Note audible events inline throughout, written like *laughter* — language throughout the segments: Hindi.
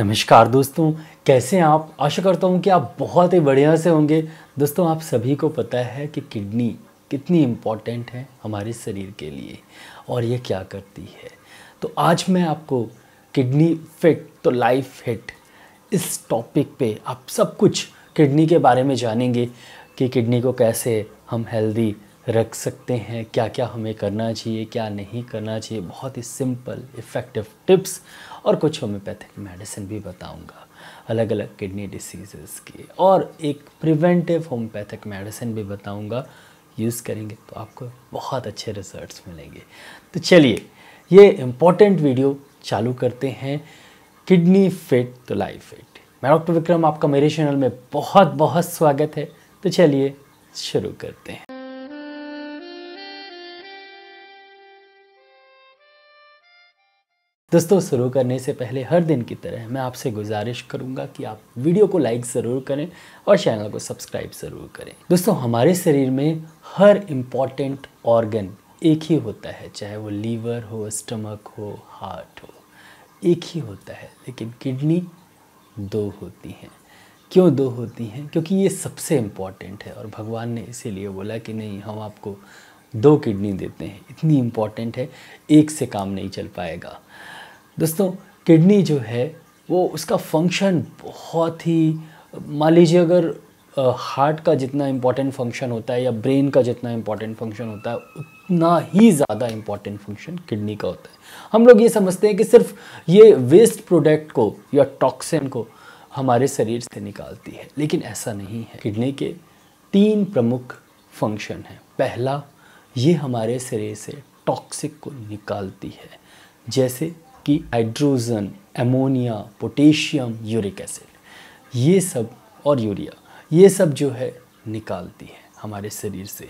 नमस्कार दोस्तों कैसे हैं आप आशा करता हूँ कि आप बहुत ही बढ़िया से होंगे दोस्तों आप सभी को पता है कि किडनी कितनी इम्पॉर्टेंट है हमारे शरीर के लिए और ये क्या करती है तो आज मैं आपको किडनी फिट तो लाइफ फिट इस टॉपिक पे आप सब कुछ किडनी के बारे में जानेंगे कि किडनी को कैसे हम हेल्दी रख सकते हैं क्या क्या हमें करना चाहिए क्या नहीं करना चाहिए बहुत ही सिंपल इफ़ेक्टिव टिप्स और कुछ होम्योपैथिक मेडिसिन भी बताऊंगा अलग अलग किडनी डिसीजेस की और एक प्रिवेंटिव होम्योपैथिक मेडिसिन भी बताऊंगा यूज़ करेंगे तो आपको बहुत अच्छे रिजल्ट्स मिलेंगे तो चलिए ये इम्पोर्टेंट वीडियो चालू करते हैं किडनी फिट तो लाइफ फिट मैं डॉक्टर विक्रम आपका मेरे चैनल में बहुत बहुत स्वागत है तो चलिए शुरू करते हैं दोस्तों शुरू करने से पहले हर दिन की तरह मैं आपसे गुजारिश करूंगा कि आप वीडियो को लाइक ज़रूर करें और चैनल को सब्सक्राइब ज़रूर करें दोस्तों हमारे शरीर में हर इम्पॉर्टेंट ऑर्गन एक ही होता है चाहे वो लीवर हो स्टमक हो हार्ट हो एक ही होता है लेकिन किडनी दो होती हैं क्यों दो होती हैं क्योंकि ये सबसे इम्पॉर्टेंट है और भगवान ने इसीलिए बोला कि नहीं हम आपको दो किडनी देते हैं इतनी इम्पॉर्टेंट है एक से काम नहीं चल पाएगा दोस्तों किडनी जो है वो उसका फंक्शन बहुत ही मान लीजिए अगर हार्ट का जितना इम्पॉर्टेंट फंक्शन होता है या ब्रेन का जितना इम्पॉर्टेंट फंक्शन होता है उतना ही ज़्यादा इम्पॉर्टेंट फंक्शन किडनी का होता है हम लोग ये समझते हैं कि सिर्फ ये वेस्ट प्रोडक्ट को या टॉक्सिन को हमारे शरीर से निकालती है लेकिन ऐसा नहीं है किडनी के तीन प्रमुख फंक्शन हैं पहला ये हमारे शरीर से टॉक्सिक को निकालती है जैसे आपकी hydrogen ammonia potassium uric acid ये सब और यूरिया ये सब जो है निकालती है हमारे शरीर से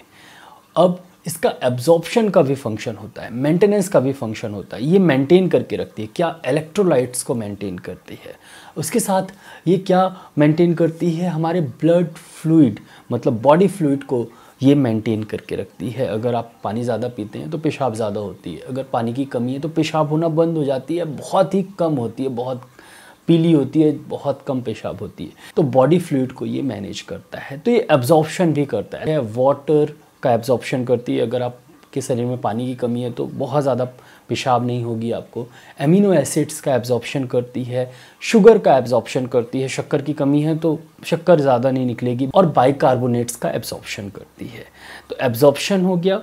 अब इसका एब्जॉर्प्शन का भी फंक्शन होता है मेंटेनेंस का भी फंक्शन होता है ये मेंटेन करके रखती है क्या इलेक्ट्रोलाइट्स को मेंटेन करती है उसके साथ ये क्या मेंटेन करती है हमारे ब्लड फ्लूड मतलब बॉडी फ्लूड को ये मेंटेन करके रखती है अगर आप पानी ज़्यादा पीते हैं तो पेशाब ज़्यादा होती है अगर पानी की कमी है तो पेशाब होना बंद हो जाती है बहुत ही कम होती है बहुत पीली होती है बहुत कम पेशाब होती है तो बॉडी फ्लूड को ये मैनेज करता है तो ये एब्जॉर्प्शन भी करता है वाटर का एब्जॉर्प्शन करती है अगर आप आपके शरीर में पानी की कमी है तो बहुत ज़्यादा पेशाब नहीं होगी आपको एमिनो एसिड्स का एब्जॉर्प्शन करती है शुगर का एब्जॉर्प्शन करती है शक्कर की कमी है तो शक्कर ज़्यादा नहीं निकलेगी और बाइकार्बोनेट्स का एब्जॉर्प्शन करती है तो एब्जॉर्प्शन हो गया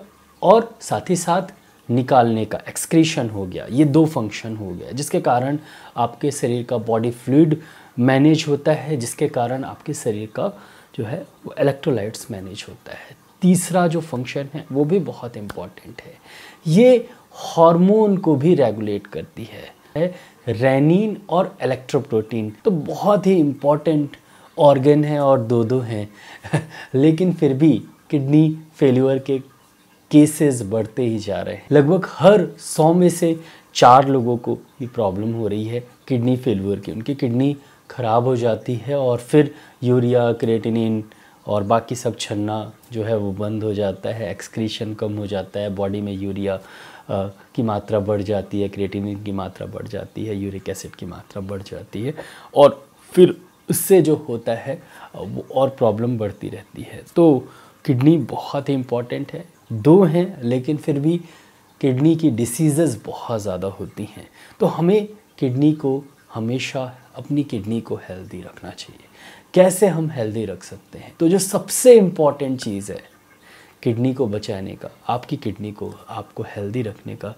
और साथ ही साथ निकालने का एक्सक्रीशन हो गया ये दो फंक्शन हो गया जिसके कारण आपके शरीर का बॉडी फ्लूड मैनेज होता है जिसके कारण आपके शरीर का जो है वो इलेक्ट्रोलाइट्स मैनेज होता है तीसरा जो फंक्शन है वो भी बहुत इम्पॉर्टेंट है ये हार्मोन को भी रेगुलेट करती है रेनिन और इलेक्ट्रोप्रोटीन तो बहुत ही इम्पॉर्टेंट ऑर्गन है और दो दो हैं *laughs* लेकिन फिर भी किडनी फेल्यूर के केसेस बढ़ते ही जा रहे हैं लगभग हर सौ में से चार लोगों को ये प्रॉब्लम हो रही है किडनी फेल्यूर की उनकी किडनी ख़राब हो जाती है और फिर यूरिया क्रेटिनिन और बाकी सब छन्ना जो है वो बंद हो जाता है एक्सक्रीशन कम हो जाता है बॉडी में यूरिया की मात्रा बढ़ जाती है क्रिएटिनिन की मात्रा बढ़ जाती है यूरिक एसिड की मात्रा बढ़ जाती है और फिर उससे जो होता है वो और प्रॉब्लम बढ़ती रहती है तो किडनी बहुत ही इम्पॉर्टेंट है दो हैं लेकिन फिर भी किडनी की डिसीज़ बहुत ज़्यादा होती हैं तो हमें किडनी को हमेशा अपनी किडनी को हेल्दी रखना चाहिए कैसे हम हेल्दी रख सकते हैं तो जो सबसे इम्पॉर्टेंट चीज़ है किडनी को बचाने का आपकी किडनी को आपको हेल्दी रखने का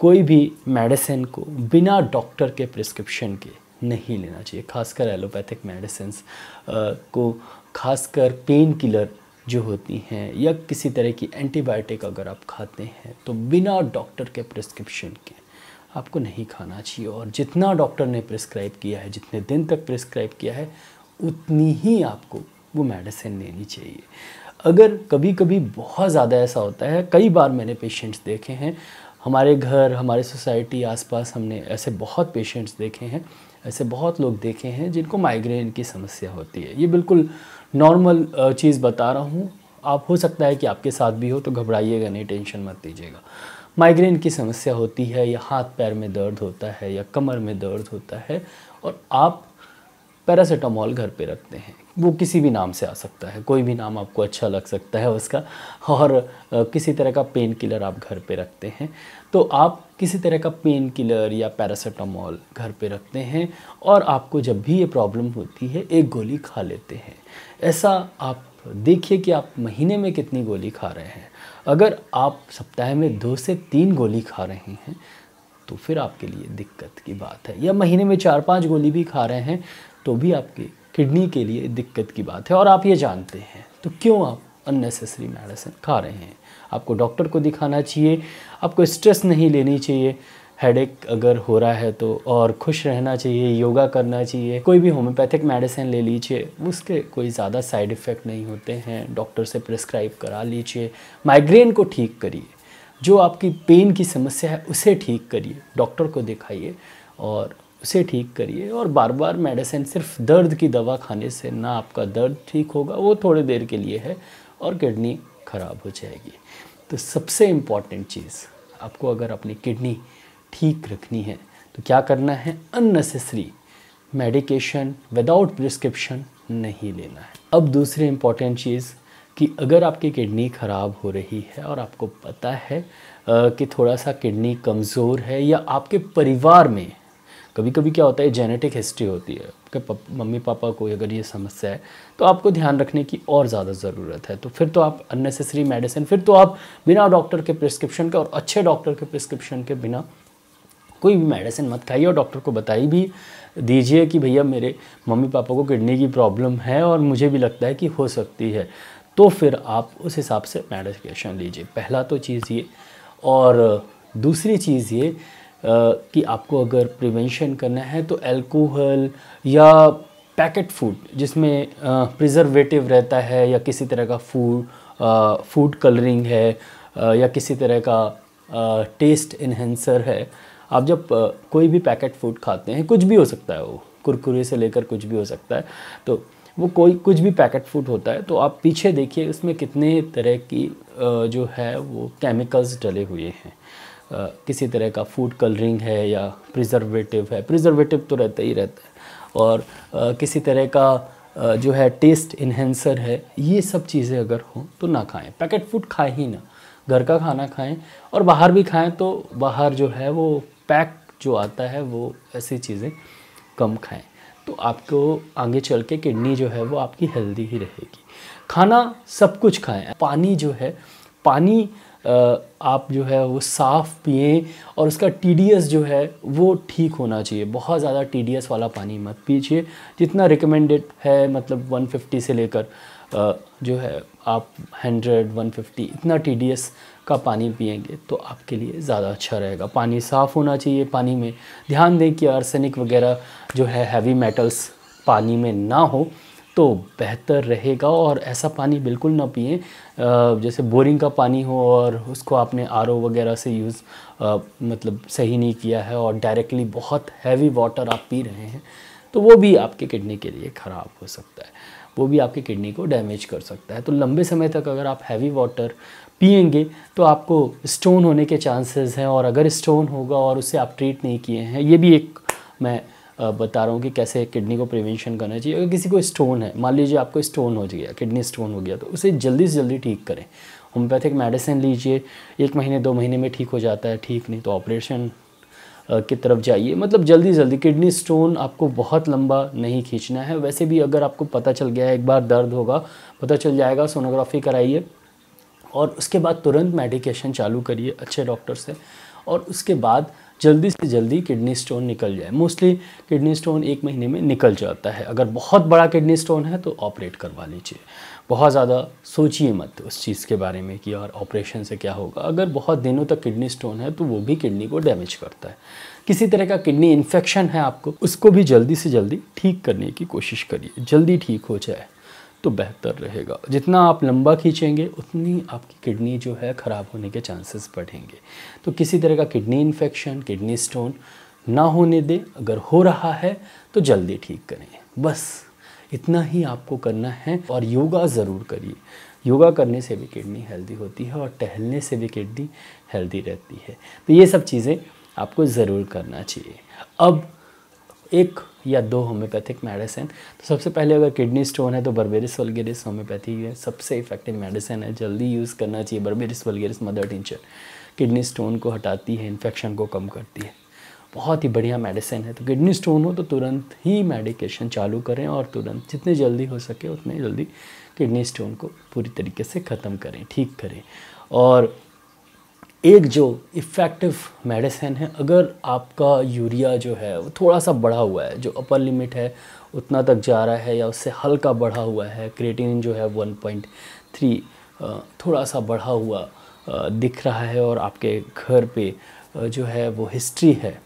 कोई भी मेडिसिन को बिना डॉक्टर के प्रिस्क्रिप्शन के नहीं लेना चाहिए खासकर एलोपैथिक मेडिसिन को खासकर पेन किलर जो होती हैं या किसी तरह की एंटीबायोटिक अगर आप खाते हैं तो बिना डॉक्टर के प्रिस्क्रिप्शन के आपको नहीं खाना चाहिए और जितना डॉक्टर ने प्रिस्क्राइब किया है जितने दिन तक प्रिस्क्राइब किया है उतनी ही आपको वो मेडिसिन लेनी चाहिए अगर कभी कभी बहुत ज़्यादा ऐसा होता है कई बार मैंने पेशेंट्स देखे हैं हमारे घर हमारे सोसाइटी आसपास हमने ऐसे बहुत पेशेंट्स देखे हैं ऐसे बहुत लोग देखे हैं जिनको माइग्रेन की समस्या होती है ये बिल्कुल नॉर्मल चीज़ बता रहा हूँ आप हो सकता है कि आपके साथ भी हो तो घबराइएगा नहीं टेंशन मत दीजिएगा माइग्रेन की समस्या होती है या हाथ पैर में दर्द होता है या कमर में दर्द होता है और आप पैरासीटामॉल घर पे रखते हैं वो किसी भी नाम से आ सकता है कोई भी नाम आपको अच्छा लग सकता है उसका और किसी तरह का पेन किलर आप घर पे रखते हैं तो आप किसी तरह का पेन किलर या पैरासीटामॉल घर पे रखते हैं और आपको जब भी ये प्रॉब्लम होती है एक गोली खा लेते हैं ऐसा आप देखिए कि आप महीने में कितनी गोली खा रहे हैं अगर आप सप्ताह में दो से तीन गोली खा रहे हैं तो फिर आपके लिए दिक्कत की बात है या महीने में चार पांच गोली भी खा रहे हैं तो भी आपकी किडनी के लिए दिक्कत की बात है और आप ये जानते हैं तो क्यों आप अननेसेसरी मेडिसिन खा रहे हैं आपको डॉक्टर को दिखाना चाहिए आपको स्ट्रेस नहीं लेनी चाहिए हेड अगर हो रहा है तो और खुश रहना चाहिए योगा करना चाहिए कोई भी होम्योपैथिक मेडिसिन ले लीजिए उसके कोई ज़्यादा साइड इफ़ेक्ट नहीं होते हैं डॉक्टर से प्रिस्क्राइब करा लीजिए माइग्रेन को ठीक करिए जो आपकी पेन की समस्या है उसे ठीक करिए डॉक्टर को दिखाइए और उसे ठीक करिए और बार बार मेडिसिन सिर्फ दर्द की दवा खाने से ना आपका दर्द ठीक होगा वो थोड़ी देर के लिए है और किडनी ख़राब हो जाएगी तो सबसे इम्पॉर्टेंट चीज़ आपको अगर अपनी किडनी ठीक रखनी है तो क्या करना है अननेसेसरी मेडिकेशन विदाउट प्रिस्क्रिप्शन नहीं लेना है अब दूसरी इम्पॉर्टेंट चीज़ कि अगर आपकी किडनी ख़राब हो रही है और आपको पता है कि थोड़ा सा किडनी कमज़ोर है या आपके परिवार में कभी कभी क्या होता है जेनेटिक हिस्ट्री होती है कि पप, मम्मी पापा को अगर ये समस्या है तो आपको ध्यान रखने की और ज़्यादा ज़रूरत है तो फिर तो आप अननेसेसरी मेडिसिन फिर तो आप बिना डॉक्टर के प्रिस्क्रिप्शन के और अच्छे डॉक्टर के प्रिस्क्रिप्शन के बिना कोई भी मेडिसिन मत खाइए और डॉक्टर को बताई भी दीजिए कि भैया मेरे मम्मी पापा को किडनी की प्रॉब्लम है और मुझे भी लगता है कि हो सकती है तो फिर आप उस हिसाब से मेडिकेशन लीजिए पहला तो चीज़ ये और दूसरी चीज़ ये कि आपको अगर प्रिवेंशन करना है तो एल्कोहल या पैकेट फूड जिसमें प्रिजर्वेटिव रहता है या किसी तरह का फूड फूड कलरिंग है या किसी तरह का टेस्ट इन्हेंसर है आप जब कोई भी पैकेट फूड खाते हैं कुछ भी हो सकता है वो कुरकुरे से लेकर कुछ भी हो सकता है तो वो कोई कुछ भी पैकेट फूड होता है तो आप पीछे देखिए उसमें कितने तरह की जो है वो केमिकल्स डले हुए हैं किसी तरह का फूड कलरिंग है या प्रिजर्वेटिव है प्रिजर्वेटिव तो रहता ही रहता है और किसी तरह का जो है टेस्ट इन्हेंसर है ये सब चीज़ें अगर हों तो ना खाएं पैकेट फूड खाएं ही ना घर का खाना खाएं और बाहर भी खाएं तो बाहर जो है वो पैक जो आता है वो ऐसी चीज़ें कम खाएं तो आपको आगे चल के किडनी जो है वो आपकी हेल्दी ही रहेगी खाना सब कुछ खाएं पानी जो है पानी आप जो है वो साफ़ पिए और उसका टी जो है वो ठीक होना चाहिए बहुत ज़्यादा टी वाला पानी मत पीजिए जितना रिकमेंडेड है मतलब 150 से लेकर जो है आप 100, 150 इतना टी का पानी पियेंगे तो आपके लिए ज़्यादा अच्छा रहेगा पानी साफ़ होना चाहिए पानी में ध्यान दें कि आर्सेनिक वगैरह जो है हैवी मेटल्स पानी में ना हो तो बेहतर रहेगा और ऐसा पानी बिल्कुल ना पिए जैसे बोरिंग का पानी हो और उसको आपने आर वगैरह से यूज़ मतलब सही नहीं किया है और डायरेक्टली बहुत हैवी वाटर आप पी रहे हैं तो वो भी आपके किडनी के लिए ख़राब हो सकता है वो भी आपकी किडनी को डैमेज कर सकता है तो लंबे समय तक अगर आप हैवी वाटर पियेंगे तो आपको स्टोन होने के चांसेस हैं और अगर स्टोन होगा और उसे आप ट्रीट नहीं किए हैं ये भी एक मैं बता रहा हूँ कि कैसे किडनी को प्रिवेंशन करना चाहिए अगर किसी को स्टोन है मान लीजिए आपको स्टोन हो गया किडनी स्टोन हो गया तो उसे जल्दी से जल्दी ठीक करें होम्योपैथिक मेडिसिन लीजिए एक महीने दो महीने में ठीक हो जाता है ठीक नहीं तो ऑपरेशन की तरफ जाइए मतलब जल्दी जल्दी किडनी स्टोन आपको बहुत लंबा नहीं खींचना है वैसे भी अगर आपको पता चल गया है एक बार दर्द होगा पता चल जाएगा सोनोग्राफी कराइए और उसके बाद तुरंत मेडिकेशन चालू करिए अच्छे डॉक्टर से और उसके बाद जल्दी से जल्दी किडनी स्टोन निकल जाए मोस्टली किडनी स्टोन एक महीने में निकल जाता है अगर बहुत बड़ा किडनी स्टोन है तो ऑपरेट करवा लीजिए बहुत ज़्यादा सोचिए मत उस चीज़ के बारे में कि यार ऑपरेशन से क्या होगा अगर बहुत दिनों तक किडनी स्टोन है तो वो भी किडनी को डैमेज करता है किसी तरह का किडनी इन्फेक्शन है आपको उसको भी जल्दी से जल्दी ठीक करने की कोशिश करिए जल्दी ठीक हो जाए तो बेहतर रहेगा जितना आप लंबा खींचेंगे उतनी आपकी किडनी जो है ख़राब होने के चांसेस बढ़ेंगे तो किसी तरह का किडनी इन्फेक्शन किडनी स्टोन ना होने दें अगर हो रहा है तो जल्दी ठीक करें बस इतना ही आपको करना है और योगा ज़रूर करिए योगा करने से भी किडनी हेल्दी होती है और टहलने से भी किडनी हेल्दी रहती है तो ये सब चीज़ें आपको ज़रूर करना चाहिए अब एक या दो होम्योपैथिक मेडिसिन तो सबसे पहले अगर किडनी स्टोन है तो बर्बेरिस वलगेरिस होम्योपैथी है सबसे इफेक्टिव मेडिसिन है जल्दी यूज़ करना चाहिए Berberis vulgaris mother tincture kidney stone को हटाती है इन्फेक्शन को कम करती है बहुत ही बढ़िया मेडिसिन है तो किडनी स्टोन हो तो तुरंत ही मेडिकेशन चालू करें और तुरंत जितने जल्दी हो सके उतने जल्दी किडनी स्टोन को पूरी तरीके से ख़त्म करें ठीक करें और एक जो इफ़ेक्टिव मेडिसिन है अगर आपका यूरिया जो है वो थोड़ा सा बढ़ा हुआ है जो अपर लिमिट है उतना तक जा रहा है या उससे हल्का बढ़ा हुआ है क्रेटिनिन जो है 1.3 थोड़ा सा बढ़ा हुआ दिख रहा है और आपके घर पे जो है वो हिस्ट्री है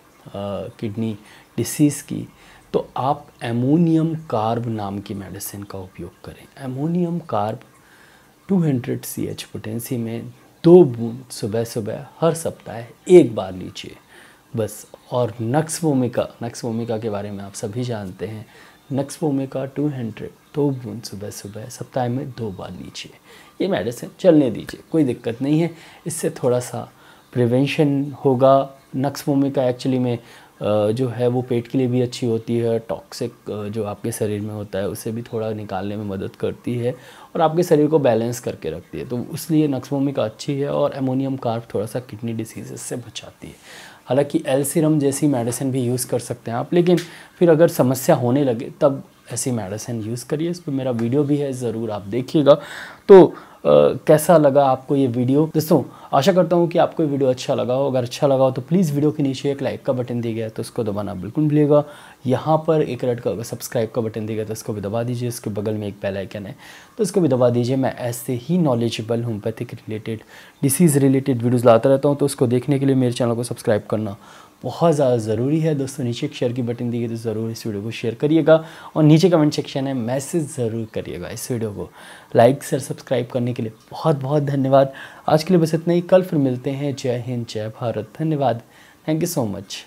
किडनी डिसीज़ की तो आप एमोनियम कार्ब नाम की मेडिसिन का उपयोग करें ammonium carb 200 C H potency में दो बूंद सुबह सुबह हर सप्ताह एक बार लीजिए बस और नक्स भूमिका नक्स भूमिका के बारे में आप सभी जानते हैं नक्स भूमिका टू हंड्रेड दो बूंद सुबह सुबह सप्ताह में दो बार लीजिए ये मेडिसिन चलने दीजिए कोई दिक्कत नहीं है इससे थोड़ा सा प्रिवेंशन होगा नक्स भूमिका एक्चुअली में जो है वो पेट के लिए भी अच्छी होती है टॉक्सिक जो आपके शरीर में होता है उसे भी थोड़ा निकालने में मदद करती है और आपके शरीर को बैलेंस करके रखती है तो इसलिए नक्सभूमिका अच्छी है और एमोनियम कार्प थोड़ा सा किडनी डिसीजेस से बचाती है हालांकि एलसीरम जैसी मेडिसिन भी यूज़ कर सकते हैं आप लेकिन फिर अगर समस्या होने लगे तब ऐसी मेडिसिन यूज़ करिए इस पर मेरा वीडियो भी है ज़रूर आप देखिएगा तो कैसा लगा आपको ये वीडियो दोस्तों आशा करता हूँ कि आपको ये वीडियो अच्छा लगा हो अगर अच्छा लगा हो तो प्लीज़ वीडियो के नीचे एक लाइक का बटन दिया गया तो उसको दबाना बिल्कुल भूलिएगा यहाँ पर एक रेड का सब्सक्राइब का बटन दिया गया तो उसको भी दबा दीजिए उसके बगल में एक बेल आइकन है तो उसको भी दबा दीजिए मैं ऐसे ही knowledgeable homeopathic related disease related videos लाता रहता हूँ तो उसको देखने के लिए मेरे चैनल को सब्सक्राइब करना बहुत ज़्यादा ज़रूरी है दोस्तों नीचे एक शेयर की बटन दी गई तो ज़रूर इस वीडियो को शेयर करिएगा और नीचे कमेंट सेक्शन है मैसेज ज़रूर करिएगा इस वीडियो को लाइक सर सब्सक्राइब करने के लिए बहुत बहुत धन्यवाद आज के लिए बस इतना ही कल फिर मिलते हैं जय हिंद जय भारत धन्यवाद थैंक यू सो मच